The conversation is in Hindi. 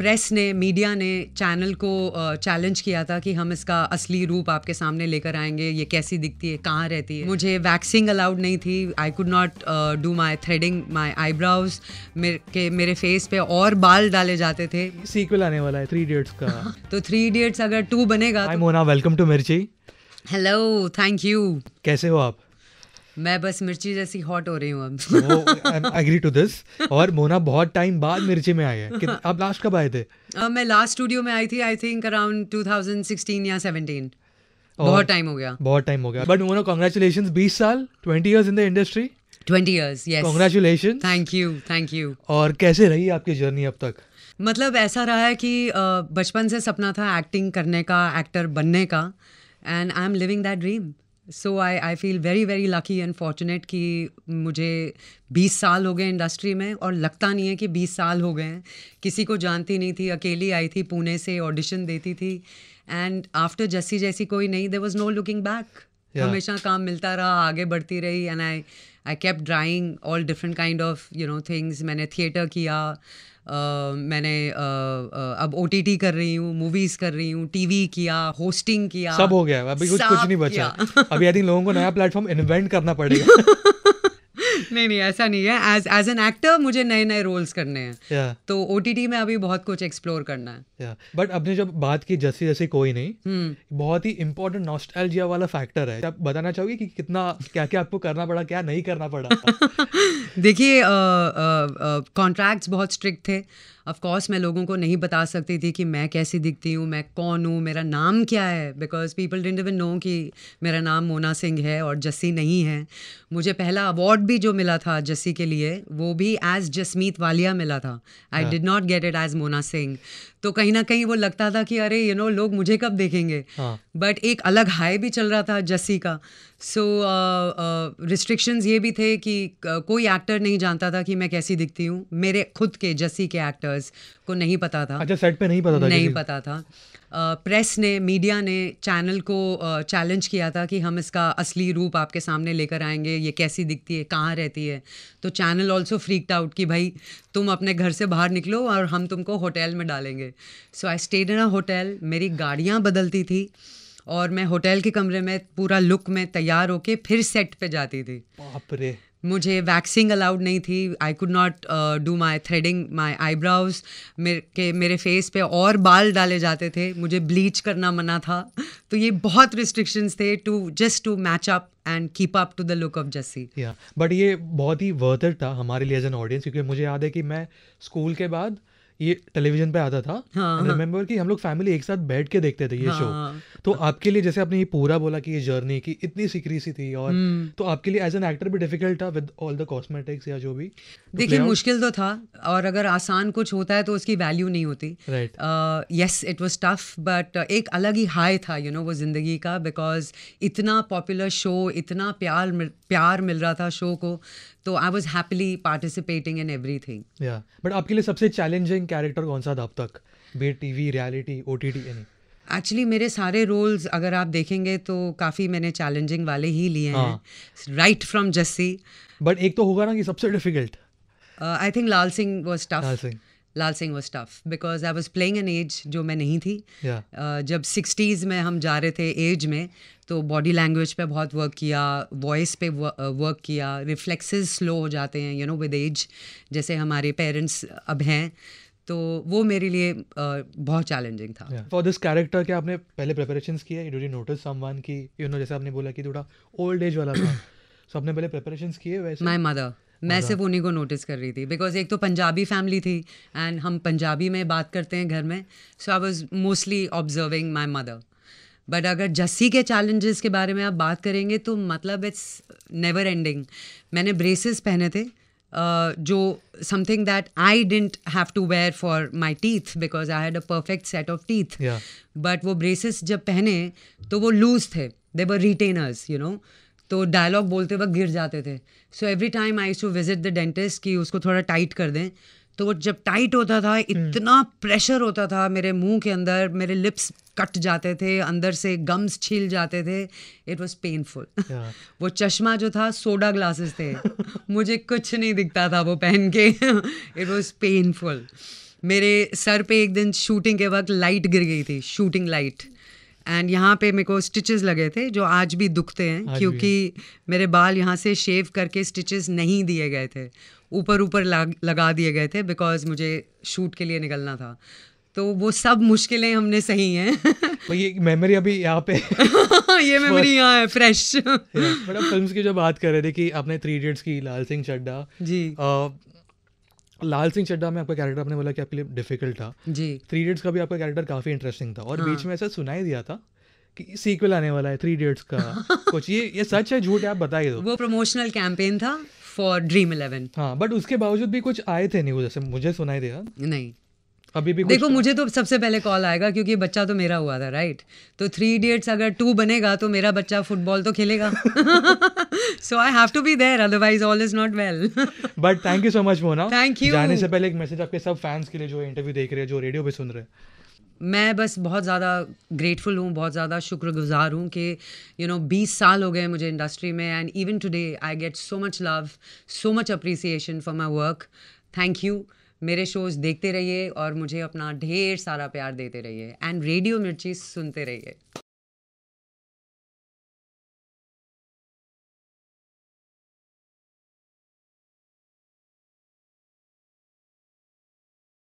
प्रेस ने मीडिया ने चैनल को चैलेंज किया था कि हम इसका असली रूप आपके सामने लेकर आएंगे ये कैसी दिखती है कहाँ रहती है मुझे वैक्सिंग अलाउड नहीं थी I could not do my threading my eyebrows के मेरे फेस पे और बाल डाले जाते थे सीक्वल आने वाला है थ्री इडियट्स का तो थ्री इडियट्स अगर टू बनेगा तो... Mona welcome to Mirchi hello thank you कैसे हो आप मैं बस मिर्ची जैसी हॉट हो रही हूँ अब एग्री टू दिस और मोना बहुत टाइम बाद मिर्ची में आए हैं आप लास्ट कब आए थे uh, मैं लास्ट स्टूडियो में आई थी आई थिंक अराउंड 2016 या 17 बहुत टाइम हो गया बहुत टाइम हो गया बट मोना कांग्रेचुलेशंस 20 साल 20 years in the industry 20 years yes congratulation thank you thank you और कैसे रही आपकी जर्नी अब तक मतलब ऐसा रहा है कि बचपन से सपना था एक्टिंग करने का एक्टर बनने का and I am living that dream so I I feel very very lucky and fortunate कि मुझे 20 साल हो गए इंडस्ट्री में और लगता नहीं है कि 20 साल हो गए हैं किसी को जानती नहीं थी अकेली आई थी पुणे से ऑडिशन देती थी एंड आफ्टर जैसी जैसी कोई नहीं there was no looking back हमेशा काम मिलता रहा आगे बढ़ती रही and I I kept drawing all different kind of you know things मैंने थिएटर किया Uh, मैंने uh, uh, अब ओ कर रही हूँ मूवीज कर रही हूँ टीवी किया होस्टिंग किया सब हो गया अभी कुछ कुछ नहीं बचा अभी आई थिंक लोगों को नया प्लेटफॉर्म इन्वेंट करना पड़ेगा नहीं नहीं ऐसा नहीं है एज एज एन एक्टर मुझे नए नए रोल्स करने हैं yeah. तो ओ में अभी बहुत कुछ एक्सप्लोर करना है बट yeah. अपने जब बात की जैसी जैसी कोई नहीं hmm. बहुत ही इम्पोर्टेंट नॉस्टैल्जिया वाला फैक्टर है आप बताना चाहोगे कि कितना क्या क्या आपको करना पड़ा क्या नहीं करना पड़ा देखिए कॉन्ट्रैक्ट्स बहुत स्ट्रिक्ट थे ऑफकोर्स मैं लोगों को नहीं बता सकती थी कि मैं कैसी दिखती हूँ मैं कौन हूँ मेरा नाम क्या है because people don't even know कि मेरा नाम मोना सिंह है और जस्सी नहीं है मुझे पहला अवार्ड भी भी जो मिला था जस्सी के लिए वो भी एज जसमीत वालिया मिला था I did not get it as Mona Singh तो कहीं ना कहीं वो लगता था कि अरे यू you नो know, लोग मुझे कब देखेंगे बट हाँ. एक अलग हाई भी चल रहा था जस्सी का सो रिस्ट्रिक्शंस uh, uh, ये भी थे कि uh, कोई एक्टर नहीं जानता था कि मैं कैसी दिखती हूँ मेरे खुद के जस्सी के एक्टर्स को नहीं पता था अच्छा सेट पे नहीं पता था नहीं पता था प्रेस ने मीडिया ने चैनल को चैलेंज किया था कि हम इसका असली रूप आपके सामने लेकर आएंगे ये कैसी दिखती है कहाँ रहती है तो चैनल ऑल्सो फ्रीकड आउट कि भाई तुम अपने घर से बाहर निकलो और हम तुमको होटल में डालेंगे सो I stayed in a hotel मेरी गाड़ियाँ बदलती थी और मैं होटल के कमरे में पूरा लुक में तैयार होके फिर सेट पे जाती थी रे मुझे वैक्सिंग अलाउड नहीं थी I could not do my threading my eyebrows मेरे के मेरे फेस पे और बाल डाले जाते थे मुझे ब्लीच करना मना था तो ये बहुत रिस्ट्रिक्शंस थे to just to match up and keep up to the look of Jassi या बट ये बहुत ही वर्थर था हमारे लिए एज एन ऑडियंस क्योंकि मुझे याद है कि मैं स्कूल के बाद ये टेलीविजन पे आता था रिमेम्बर हाँ, हाँ. कि हम लोग फैमिली एक साथ बैठ के देखते थे ये हाँ, शो तो आपके लिए जैसे आपने ये पूरा बोला कि ये जर्नी की इतनी सीकरी सी थी और हम्म। तो आपके लिए एज एन एक्टर भी डिफिकल्ट था विद ऑल द कॉस्मेटिक्स या जो भी देखिए मुश्किल तो था और अगर आसान कुछ होता है तो उसकी वैल्यू नहीं होती right yes it was tough but एक अलग ही हाई था यू you नो know, वो ज़िंदगी का बिकॉज इतना पॉपुलर शो इतना प्यार प्यार मिल रहा था शो को तो I was happily participating in everything but आपके लिए सबसे चैलेंजिंग कैरेक्टर कौन सा था अब तक be T V reality O T T any actually मेरे सारे रोल्स अगर आप देखेंगे तो काफ़ी मैंने चैलेंजिंग वाले ही लिए हैं राइट फ्रॉम जस्सी बट एक तो होगा ना कि सबसे difficult I think Lal Singh was tough Lal Singh was tough because I was playing an age जो मैं नहीं थी uh, जब सिक्सटीज़ में हम जा रहे थे एज में तो बॉडी लैंग्वेज पे बहुत वर्क किया वॉइस पे वर्क uh, किया रिफ्लेक्सेस स्लो हो जाते हैं यू नो विद एज जैसे हमारे पेरेंट्स अब हैं तो वो मेरे लिए बहुत चैलेंजिंग था फॉर दिस कैरेक्टर के आपने पहले प्रेपरेशन किया यू यू नोटिस समवन की यू नो जैसे आपने बोला कि थोड़ा ओल्ड एज वाला था सो आपने पहले प्रेपरेशन किए वैसे माय मदर मैं सिर्फ उन्हीं को नोटिस कर रही थी बिकॉज एक तो पंजाबी फैमिली थी एंड हम पंजाबी में बात करते हैं घर में so I was mostly observing my mother but अगर जस्सी के चैलेंजेस के बारे में आप बात करेंगे तो मतलब इट्स नेवर एंडिंग मैंने ब्रेसेस पहने थे Uh, जो something that I didn't have to wear for my teeth because I had a perfect set of teeth but वो ब्रेसेस जब पहने तो वो लूज थे they were retainers you know तो डायलॉग बोलते वक्त गिर जाते थे so every time I to visit the dentist कि उसको थोड़ा टाइट कर दें तो वो जब टाइट होता था हम्म। इतना प्रेशर होता था मेरे मुंह के अंदर मेरे लिप्स कट जाते थे अंदर से गम्स छील जाते थे इट वॉज पेनफुल वो चश्मा जो था सोडा ग्लासेस थे मुझे कुछ नहीं दिखता था वो पहन के इट वॉज पेनफुल मेरे सर पे एक दिन शूटिंग के वक्त लाइट गिर गई थी शूटिंग लाइट एंड यहाँ पे मेरे को स्टिचेस लगे थे जो आज भी दुखते हैं क्योंकि है। मेरे बाल यहाँ से शेव करके स्टिचेस नहीं दिए गए थे ऊपर ऊपर लगा दिए गए थे बिकॉज मुझे शूट के लिए निकलना था तो वो सब मुश्किलें हमने सही हैं तो ये मेमोरी अभी यहाँ पे ये मेमोरी यहाँ है फ्रेश बड़ा फिल्म्स की जो बात कर रहे थे कि आपने थ्री इडियट्स की लाल सिंह चड्डा जी आ, लाल सिंह चड्डा में आपका कैरेक्टर आपने बोला कि आपके लिए डिफिकल्ट था जी थ्री इडियट्स का भी आपका कैरेक्टर काफ़ी इंटरेस्टिंग था और हाँ. बीच में ऐसा सुनाई दिया था कि सीक्वल आने वाला है थ्री इडियट्स का कुछ ये ये सच है झूठ है आप बताइए तो। वो प्रमोशनल कैंपेन था फॉर ड्रीम इलेवन हाँ बट उसके बावजूद भी कुछ आए थे न्यूज ऐसे मुझे सुनाई दिया नहीं अभी भी देखो मुझे तो सबसे पहले कॉल आएगा क्योंकि बच्चा तो मेरा हुआ था राइट तो थ्री इडियट्स अगर टू बनेगा तो मेरा बच्चा फुटबॉल तो खेलेगा so I have to be there otherwise all is not well but thank you so much Mona thank you जाने से पहले एक मैसेज आपके सब फैंस के लिए जो इंटरव्यू देख रहे हैं जो रेडियो पे सुन रहे हैं मैं बस बहुत ज़्यादा ग्रेटफुल हूँ बहुत ज़्यादा शुक्रगुजार हूँ कि यू नो बीस साल हो गए मुझे इंडस्ट्री में and even today I get so much love so much appreciation for my work thank you मेरे शोज़ देखते रहिए और मुझे अपना ढेर सारा प्यार देते रहिए एंड रेडियो मिर्ची सुनते रहिए